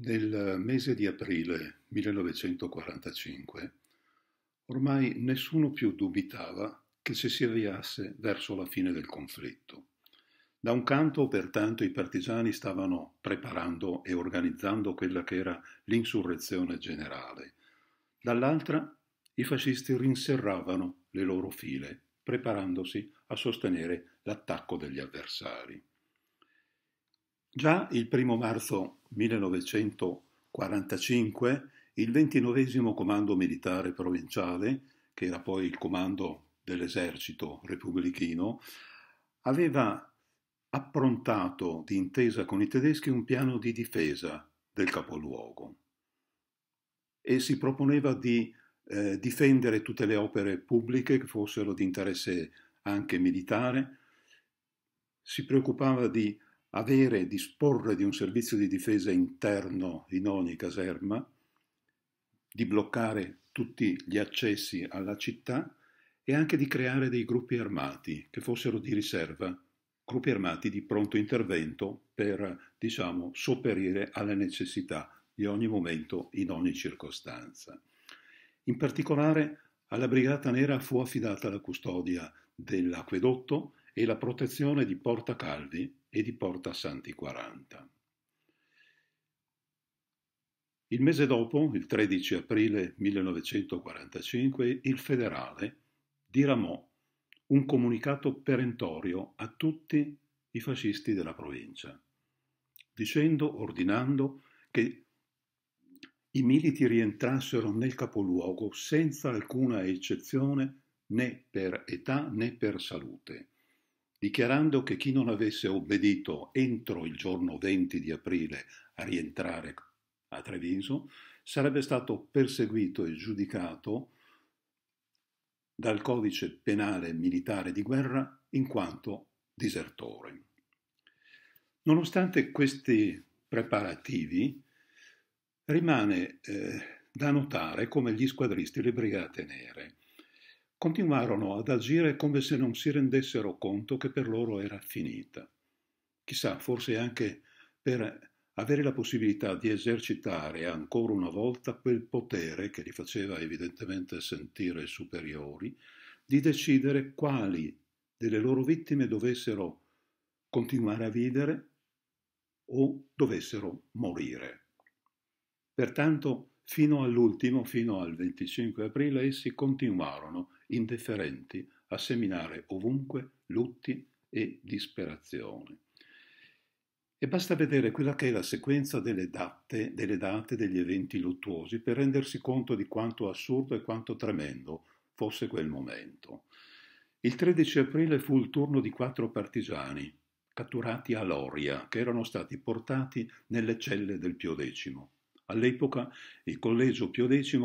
Nel mese di aprile 1945 ormai nessuno più dubitava che ci si avviasse verso la fine del conflitto. Da un canto, pertanto, i partigiani stavano preparando e organizzando quella che era l'insurrezione generale. Dall'altra, i fascisti rinserravano le loro file, preparandosi a sostenere l'attacco degli avversari. Già il primo marzo 1945 il 29 Comando Militare Provinciale, che era poi il comando dell'esercito repubblichino, aveva approntato d'intesa con i tedeschi un piano di difesa del capoluogo e si proponeva di eh, difendere tutte le opere pubbliche che fossero di interesse anche militare, si preoccupava di avere e disporre di un servizio di difesa interno in ogni caserma, di bloccare tutti gli accessi alla città e anche di creare dei gruppi armati che fossero di riserva, gruppi armati di pronto intervento per, diciamo, sopperire alle necessità di ogni momento, in ogni circostanza. In particolare alla Brigata Nera fu affidata la custodia dell'acquedotto, e la protezione di Porta Calvi e di Porta Santi 40. Il mese dopo, il 13 aprile 1945, il federale diramò un comunicato perentorio a tutti i fascisti della provincia, dicendo, ordinando che i militi rientrassero nel capoluogo senza alcuna eccezione né per età né per salute, dichiarando che chi non avesse obbedito entro il giorno 20 di aprile a rientrare a Treviso sarebbe stato perseguito e giudicato dal codice penale militare di guerra in quanto disertore. Nonostante questi preparativi, rimane eh, da notare come gli squadristi, le Brigate Nere, continuarono ad agire come se non si rendessero conto che per loro era finita. Chissà, forse anche per avere la possibilità di esercitare ancora una volta quel potere che li faceva evidentemente sentire superiori, di decidere quali delle loro vittime dovessero continuare a vivere o dovessero morire. Pertanto, fino all'ultimo, fino al 25 aprile, essi continuarono indifferenti a seminare ovunque lutti e disperazione. E basta vedere quella che è la sequenza delle date, delle date degli eventi luttuosi per rendersi conto di quanto assurdo e quanto tremendo fosse quel momento. Il 13 aprile fu il turno di quattro partigiani, catturati a Loria, che erano stati portati nelle celle del Pio X. All'epoca il collegio Pio X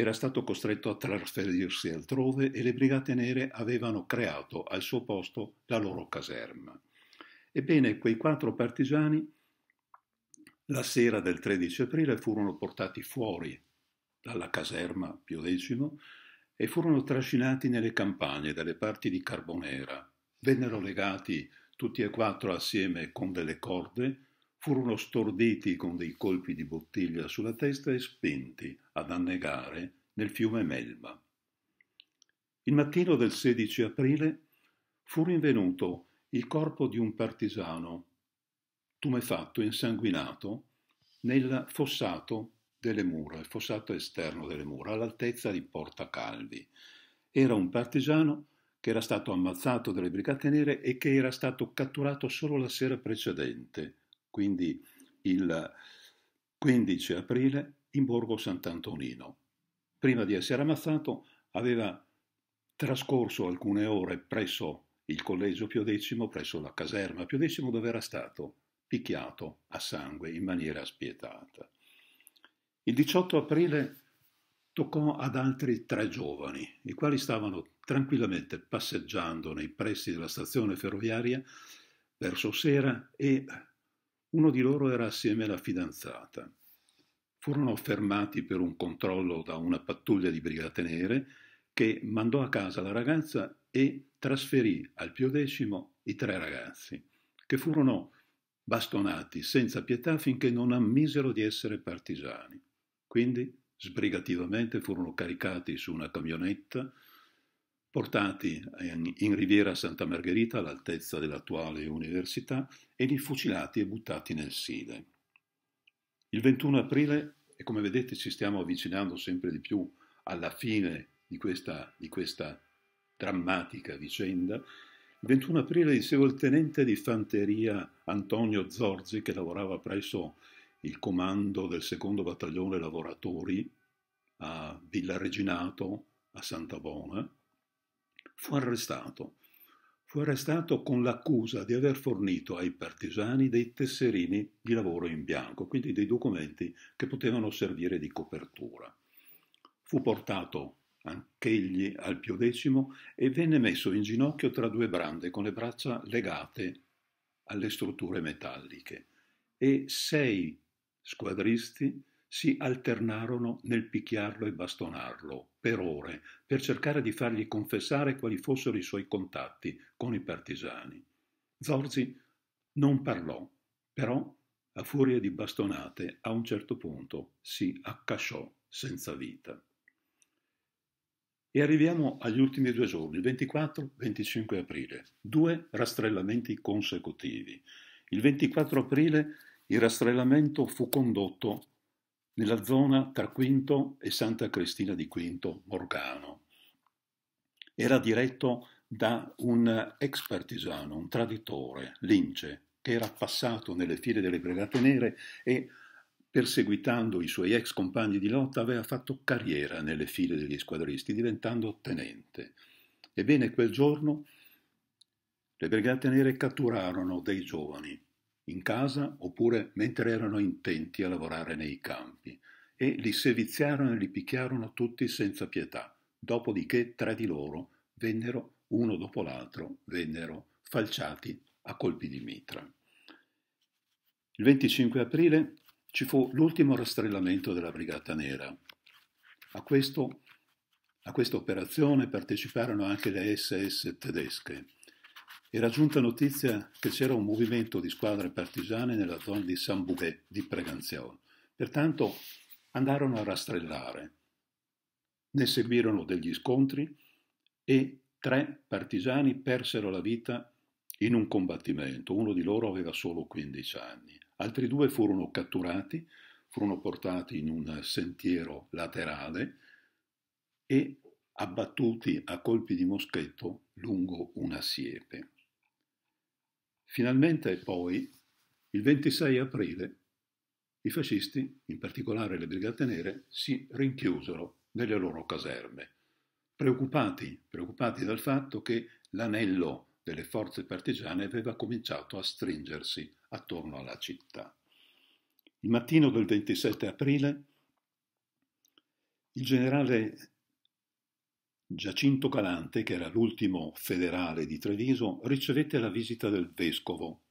era stato costretto a trasferirsi altrove e le Brigate Nere avevano creato al suo posto la loro caserma. Ebbene, quei quattro partigiani la sera del 13 aprile furono portati fuori dalla caserma Pio X e furono trascinati nelle campagne dalle parti di Carbonera. Vennero legati tutti e quattro assieme con delle corde furono storditi con dei colpi di bottiglia sulla testa e spenti ad annegare nel fiume Melba. Il mattino del 16 aprile fu rinvenuto il corpo di un partigiano, tumefatto, insanguinato, nel fossato delle mura, il fossato esterno delle mura, all'altezza di Porta Calvi. Era un partigiano che era stato ammazzato dalle Brigate Nere e che era stato catturato solo la sera precedente quindi il 15 aprile, in Borgo Sant'Antonino. Prima di essere ammazzato aveva trascorso alcune ore presso il collegio Pio X, presso la caserma Pio X, dove era stato picchiato a sangue in maniera spietata. Il 18 aprile toccò ad altri tre giovani, i quali stavano tranquillamente passeggiando nei pressi della stazione ferroviaria verso sera e uno di loro era assieme alla fidanzata. Furono fermati per un controllo da una pattuglia di Brigate Nere che mandò a casa la ragazza e trasferì al Pio X i tre ragazzi, che furono bastonati senza pietà finché non ammisero di essere partigiani. Quindi, sbrigativamente, furono caricati su una camionetta portati in Riviera Santa Margherita all'altezza dell'attuale università e lì fucilati e buttati nel Sile. Il 21 aprile, e come vedete ci stiamo avvicinando sempre di più alla fine di questa, di questa drammatica vicenda, il 21 aprile dicevo il tenente di fanteria Antonio Zorzi che lavorava presso il comando del secondo battaglione lavoratori a Villa Reginato a Santa Bona, fu arrestato. Fu arrestato con l'accusa di aver fornito ai partigiani dei tesserini di lavoro in bianco, quindi dei documenti che potevano servire di copertura. Fu portato anch'egli al Pio X e venne messo in ginocchio tra due brande con le braccia legate alle strutture metalliche e sei squadristi si alternarono nel picchiarlo e bastonarlo per ore per cercare di fargli confessare quali fossero i suoi contatti con i partigiani. Zorzi non parlò, però a furia di bastonate a un certo punto si accasciò senza vita. E arriviamo agli ultimi due giorni, il 24-25 aprile, due rastrellamenti consecutivi. Il 24 aprile il rastrellamento fu condotto nella zona tra Quinto e Santa Cristina di Quinto Morgano. Era diretto da un ex partigiano, un traditore, Lince, che era passato nelle file delle Brigate Nere e perseguitando i suoi ex compagni di lotta aveva fatto carriera nelle file degli squadristi, diventando tenente. Ebbene, quel giorno le Brigate Nere catturarono dei giovani in casa oppure mentre erano intenti a lavorare nei campi, e li seviziarono e li picchiarono tutti senza pietà, dopodiché tre di loro vennero, uno dopo l'altro, vennero falciati a colpi di mitra. Il 25 aprile ci fu l'ultimo rastrellamento della Brigata Nera. A, questo, a questa operazione parteciparono anche le SS tedesche, era giunta notizia che c'era un movimento di squadre partigiane nella zona di San Bouvet di Preganzione, pertanto andarono a rastrellare. Ne seguirono degli scontri e tre partigiani persero la vita in un combattimento, uno di loro aveva solo 15 anni, altri due furono catturati, furono portati in un sentiero laterale e abbattuti a colpi di moschetto lungo una siepe. Finalmente poi, il 26 aprile, i fascisti, in particolare le Brigate Nere, si rinchiusero nelle loro caserme, preoccupati, preoccupati dal fatto che l'anello delle forze partigiane aveva cominciato a stringersi attorno alla città. Il mattino del 27 aprile il generale Giacinto Galante, che era l'ultimo federale di Treviso, ricevette la visita del vescovo,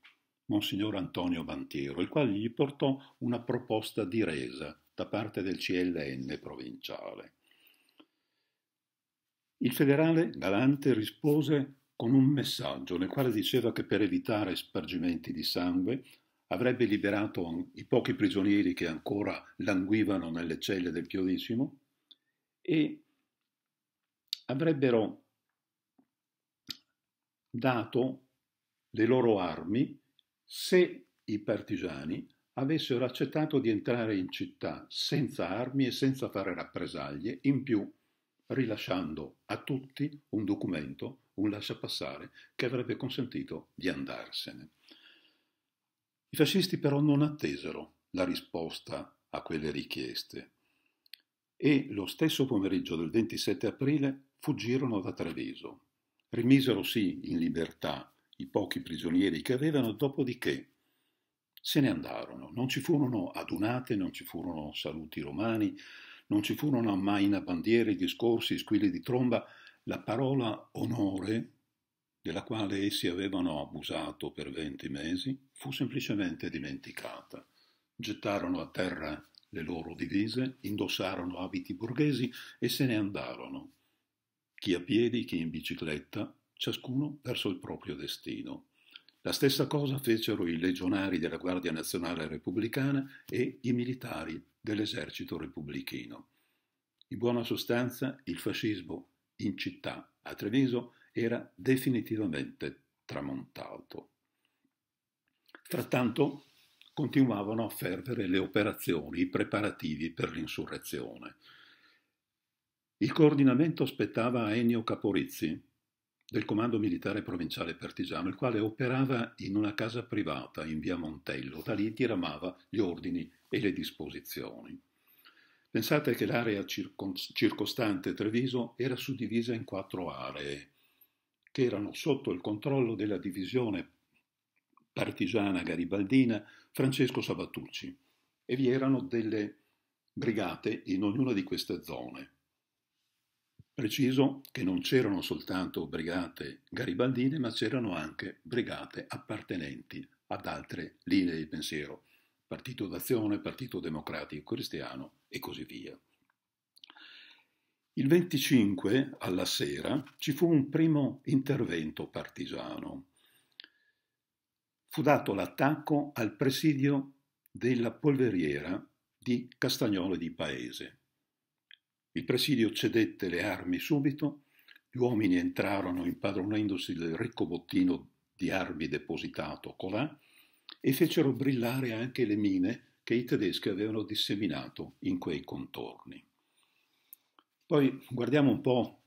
Monsignor Antonio Bantiero, il quale gli portò una proposta di resa da parte del CLN provinciale. Il federale Galante rispose con un messaggio nel quale diceva che per evitare spargimenti di sangue avrebbe liberato i pochi prigionieri che ancora languivano nelle celle del Piodissimo e avrebbero dato le loro armi se i partigiani avessero accettato di entrare in città senza armi e senza fare rappresaglie, in più rilasciando a tutti un documento, un lasciapassare, che avrebbe consentito di andarsene. I fascisti però non attesero la risposta a quelle richieste, e lo stesso pomeriggio del 27 aprile fuggirono da Treviso. Rimisero sì in libertà i pochi prigionieri che avevano, dopodiché se ne andarono. Non ci furono adunate, non ci furono saluti romani, non ci furono mai una bandiera, discorsi, squilli di tromba. La parola onore, della quale essi avevano abusato per venti mesi, fu semplicemente dimenticata. Gettarono a terra le loro divise, indossarono abiti borghesi e se ne andarono, chi a piedi, chi in bicicletta, ciascuno verso il proprio destino. La stessa cosa fecero i legionari della Guardia Nazionale Repubblicana e i militari dell'esercito repubblichino. In buona sostanza, il fascismo in città a Treviso era definitivamente tramontato. Frattanto, continuavano a fervere le operazioni, i preparativi per l'insurrezione. Il coordinamento spettava a Ennio Caporizzi, del Comando Militare Provinciale Partigiano, il quale operava in una casa privata in via Montello, da lì diramava gli ordini e le disposizioni. Pensate che l'area circostante Treviso era suddivisa in quattro aree, che erano sotto il controllo della divisione partigiana garibaldina Francesco Sabatucci e vi erano delle brigate in ognuna di queste zone. Preciso che non c'erano soltanto brigate garibaldine, ma c'erano anche brigate appartenenti ad altre linee di pensiero, Partito d'Azione, Partito Democratico Cristiano e così via. Il 25 alla sera ci fu un primo intervento partigiano fu dato l'attacco al presidio della polveriera di Castagnolo di Paese. Il presidio cedette le armi subito, gli uomini entrarono impadronendosi del ricco bottino di armi depositato colà e fecero brillare anche le mine che i tedeschi avevano disseminato in quei contorni. Poi guardiamo un po'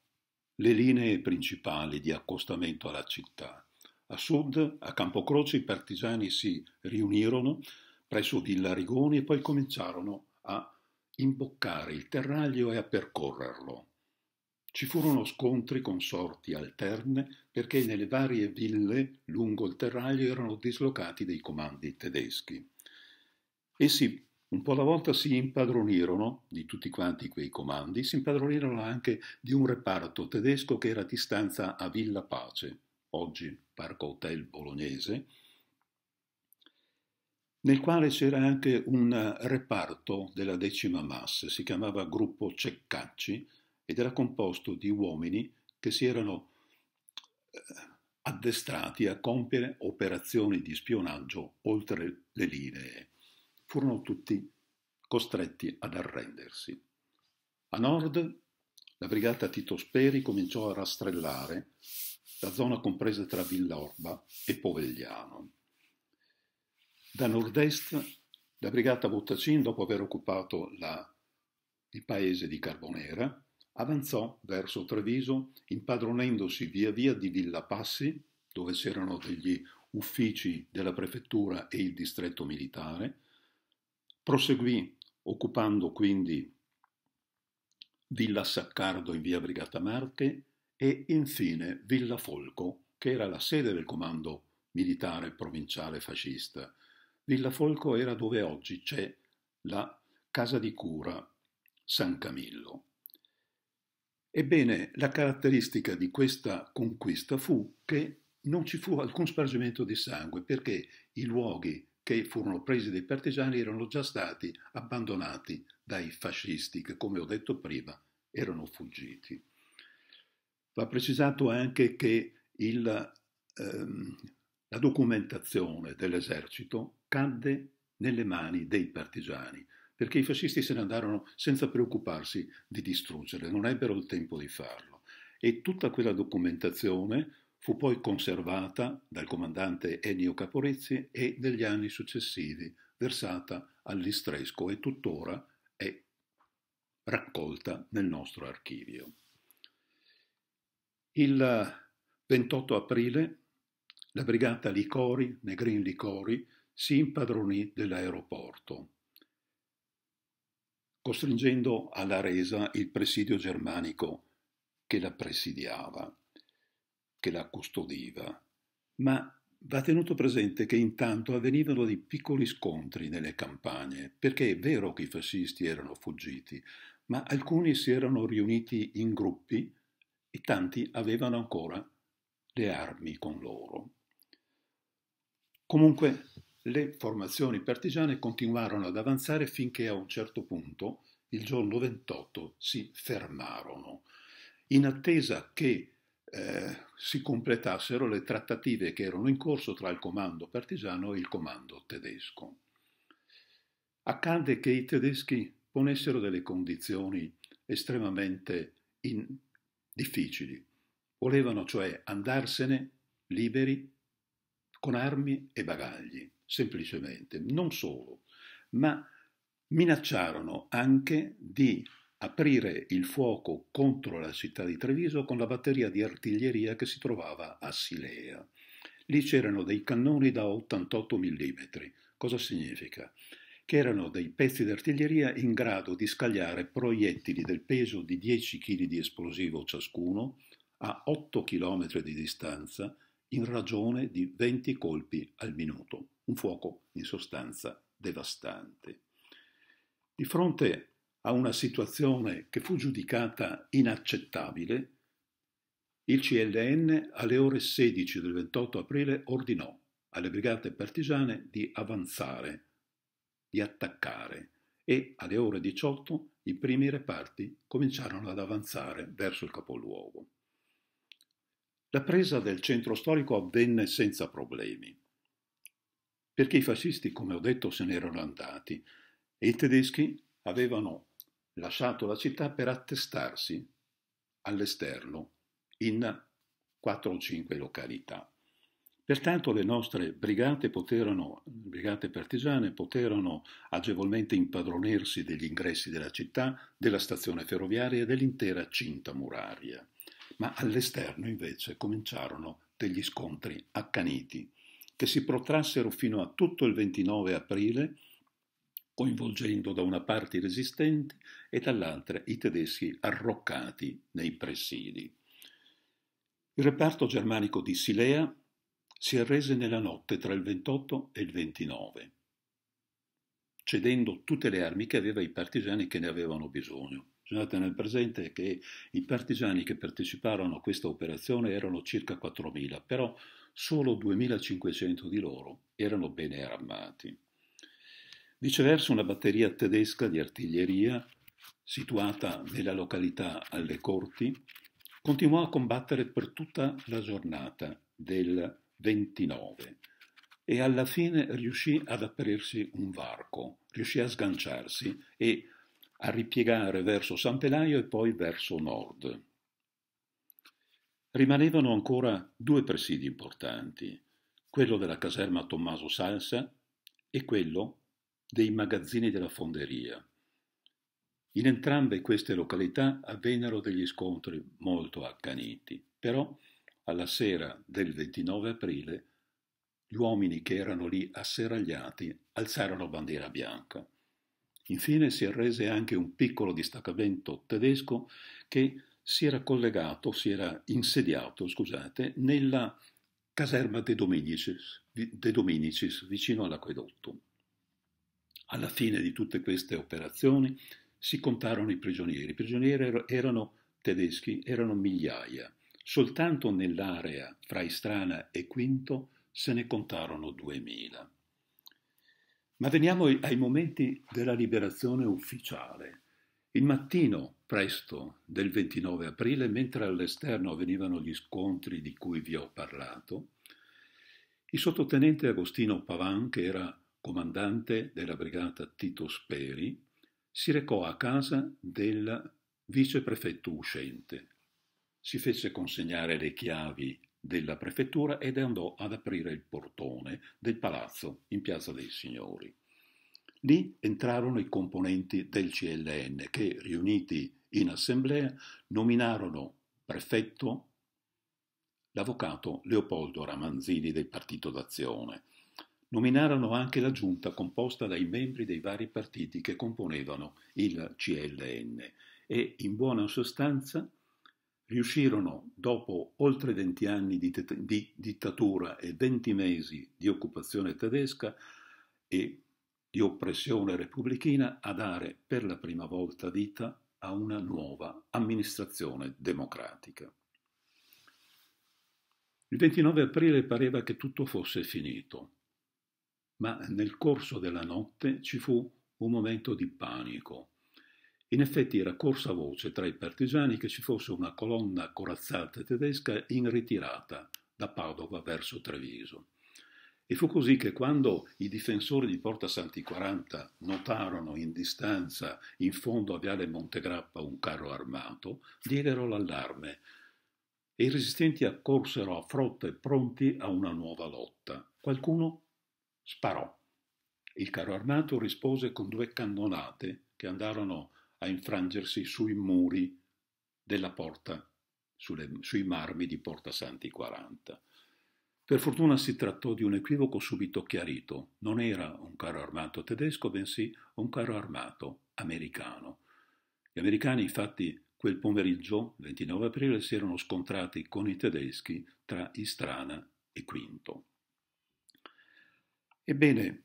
le linee principali di accostamento alla città. A sud, a Campocroce, i partigiani si riunirono presso Villa Rigoni e poi cominciarono a imboccare il terraglio e a percorrerlo. Ci furono scontri con sorti alterne perché nelle varie ville lungo il terraglio erano dislocati dei comandi tedeschi. Essi un po' alla volta si impadronirono di tutti quanti quei comandi, si impadronirono anche di un reparto tedesco che era a distanza a Villa Pace oggi Parco Hotel Bolognese, nel quale c'era anche un reparto della decima massa, si chiamava Gruppo Ceccacci ed era composto di uomini che si erano eh, addestrati a compiere operazioni di spionaggio oltre le linee. Furono tutti costretti ad arrendersi. A nord la brigata Tito Speri cominciò a rastrellare la zona compresa tra Villorba e Povegliano. Da nord-est, la brigata Bottacin, dopo aver occupato la, il paese di Carbonera, avanzò verso Treviso, impadronendosi via via di Villapassi, dove c'erano degli uffici della prefettura e il distretto militare, proseguì occupando quindi Villa Saccardo in via Brigata Marche, e infine Villa Folco, che era la sede del comando militare provinciale fascista. Villa Folco era dove oggi c'è la casa di cura San Camillo. Ebbene, la caratteristica di questa conquista fu che non ci fu alcun spargimento di sangue perché i luoghi che furono presi dai partigiani erano già stati abbandonati dai fascisti che, come ho detto prima, erano fuggiti. Va precisato anche che il, ehm, la documentazione dell'esercito cadde nelle mani dei partigiani, perché i fascisti se ne andarono senza preoccuparsi di distruggere, non ebbero il tempo di farlo. E tutta quella documentazione fu poi conservata dal comandante Ennio Caporizzi e negli anni successivi versata all'istresco e tuttora è raccolta nel nostro archivio. Il 28 eh, aprile la brigata Licori, Negrin Licori, si impadronì dell'aeroporto, costringendo alla resa il presidio germanico che la presidiava, che la custodiva. Ma va tenuto presente che intanto avvenivano dei piccoli scontri nelle campagne, perché è vero che i fascisti erano fuggiti, ma alcuni si erano riuniti in gruppi e tanti avevano ancora le armi con loro. Comunque le formazioni partigiane continuarono ad avanzare finché a un certo punto, il giorno 28, si fermarono, in attesa che eh, si completassero le trattative che erano in corso tra il comando partigiano e il comando tedesco. Accade che i tedeschi ponessero delle condizioni estremamente in, difficili. Volevano cioè andarsene liberi, con armi e bagagli, semplicemente. Non solo, ma minacciarono anche di aprire il fuoco contro la città di Treviso con la batteria di artiglieria che si trovava a Silea. Lì c'erano dei cannoni da 88 mm. Cosa significa? che erano dei pezzi d'artiglieria in grado di scagliare proiettili del peso di 10 kg di esplosivo ciascuno a 8 km di distanza in ragione di 20 colpi al minuto, un fuoco in sostanza devastante. Di fronte a una situazione che fu giudicata inaccettabile, il CLN alle ore 16 del 28 aprile ordinò alle brigate partigiane di avanzare di attaccare e alle ore 18 i primi reparti cominciarono ad avanzare verso il capoluogo. La presa del centro storico avvenne senza problemi, perché i fascisti, come ho detto, se n'erano andati e i tedeschi avevano lasciato la città per attestarsi all'esterno in 4 o 5 località. Pertanto le nostre brigate, poterono, brigate partigiane poterono agevolmente impadronirsi degli ingressi della città, della stazione ferroviaria e dell'intera cinta muraria. Ma all'esterno invece cominciarono degli scontri accaniti, che si protrassero fino a tutto il 29 aprile coinvolgendo da una parte i resistenti e dall'altra i tedeschi arroccati nei presidi. Il reparto germanico di Silea si arrese nella notte tra il 28 e il 29, cedendo tutte le armi che aveva i partigiani che ne avevano bisogno. Bisogna tenere presente che i partigiani che parteciparono a questa operazione erano circa 4.000, però solo 2.500 di loro erano bene armati. Viceversa una batteria tedesca di artiglieria, situata nella località alle Corti, continuò a combattere per tutta la giornata del 29 ventinove e alla fine riuscì ad aprirsi un varco, riuscì a sganciarsi e a ripiegare verso San Pelaio e poi verso nord. Rimanevano ancora due presidi importanti, quello della caserma Tommaso Salsa e quello dei magazzini della fonderia. In entrambe queste località avvennero degli scontri molto accaniti, però alla sera del 29 aprile, gli uomini che erano lì asseragliati alzarono bandiera bianca. Infine si arrese anche un piccolo distaccamento tedesco che si era collegato, si era insediato, scusate, nella caserma De Dominicis, De Dominicis vicino all'acquedotto. Alla fine di tutte queste operazioni si contarono i prigionieri. I prigionieri erano tedeschi, erano migliaia. Soltanto nell'area fra Istrana e Quinto se ne contarono duemila. Ma veniamo ai momenti della liberazione ufficiale. Il mattino presto del 29 aprile, mentre all'esterno avvenivano gli scontri di cui vi ho parlato, il sottotenente Agostino Pavan, che era comandante della brigata Tito Speri, si recò a casa del viceprefetto uscente, si fece consegnare le chiavi della prefettura ed andò ad aprire il portone del palazzo in Piazza dei Signori. Lì entrarono i componenti del CLN che, riuniti in assemblea, nominarono prefetto l'avvocato Leopoldo Ramanzini del Partito d'Azione. Nominarono anche la giunta composta dai membri dei vari partiti che componevano il CLN e in buona sostanza riuscirono, dopo oltre 20 anni di, di dittatura e 20 mesi di occupazione tedesca e di oppressione repubblichina, a dare per la prima volta vita a una nuova amministrazione democratica. Il 29 aprile pareva che tutto fosse finito, ma nel corso della notte ci fu un momento di panico in effetti era corsa voce tra i partigiani che ci fosse una colonna corazzata tedesca in ritirata da Padova verso Treviso. E fu così che quando i difensori di Porta Santi 40 notarono in distanza, in fondo a Viale Montegrappa, un carro armato, diedero l'allarme e i resistenti accorsero a frotte pronti a una nuova lotta. Qualcuno sparò. Il carro armato rispose con due cannonate che andarono a infrangersi sui muri della porta, sulle, sui marmi di Porta Santi 40. Per fortuna si trattò di un equivoco subito chiarito. Non era un carro armato tedesco, bensì un carro armato americano. Gli americani, infatti, quel pomeriggio, 29 aprile, si erano scontrati con i tedeschi tra Istrana e Quinto. Ebbene,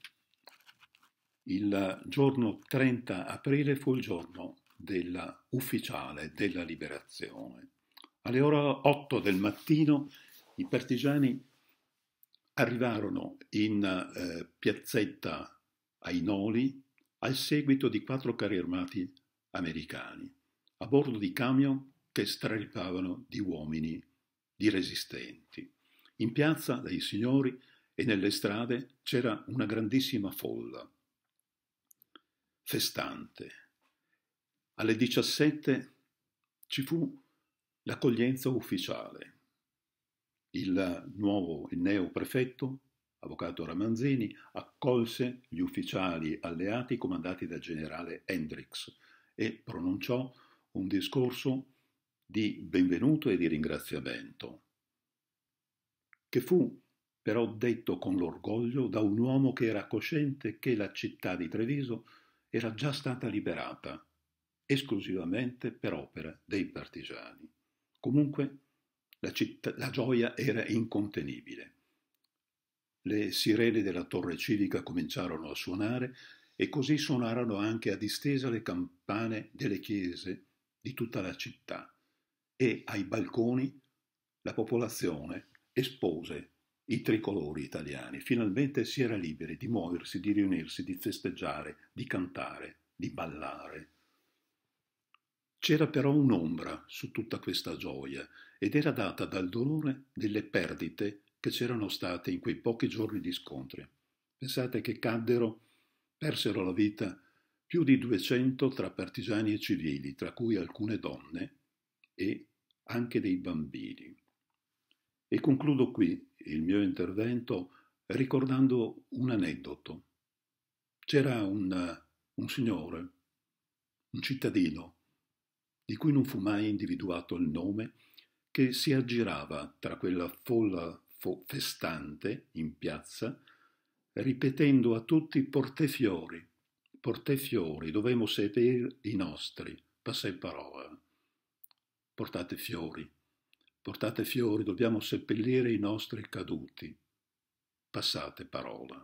il giorno 30 aprile fu il giorno della, ufficiale della liberazione. Alle ore 8 del mattino i partigiani arrivarono in eh, piazzetta Ainoli al seguito di quattro carri armati americani, a bordo di camion che straripavano di uomini, di resistenti. In piazza dei signori e nelle strade c'era una grandissima folla festante. Alle 17 ci fu l'accoglienza ufficiale. Il nuovo, il neo prefetto, avvocato Ramanzini, accolse gli ufficiali alleati comandati dal generale Hendrix e pronunciò un discorso di benvenuto e di ringraziamento, che fu però detto con l'orgoglio da un uomo che era cosciente che la città di Treviso era già stata liberata, esclusivamente per opera dei partigiani. Comunque la, citt- la gioia era incontenibile. Le sirene della torre civica cominciarono a suonare e così suonarono anche a distesa le campane delle chiese di tutta la città e ai balconi la popolazione espose i tricolori italiani finalmente si era liberi di muoversi, di riunirsi, di festeggiare, di cantare, di ballare. C'era però un'ombra su tutta questa gioia ed era data dal dolore delle perdite che c'erano state in quei pochi giorni di scontri. Pensate che caddero, persero la vita più di 200 tra partigiani e civili, tra cui alcune donne e anche dei bambini. E concludo qui il mio intervento ricordando un aneddoto. C'era un, un signore, un cittadino, di cui non fu mai individuato il nome, che si aggirava tra quella folla fo- festante in piazza, ripetendo a tutti fiori, portefiori, fiori, dovemo sedere i nostri, passai parola, portate fiori, portate fiori, dobbiamo seppellire i nostri caduti. Passate parola.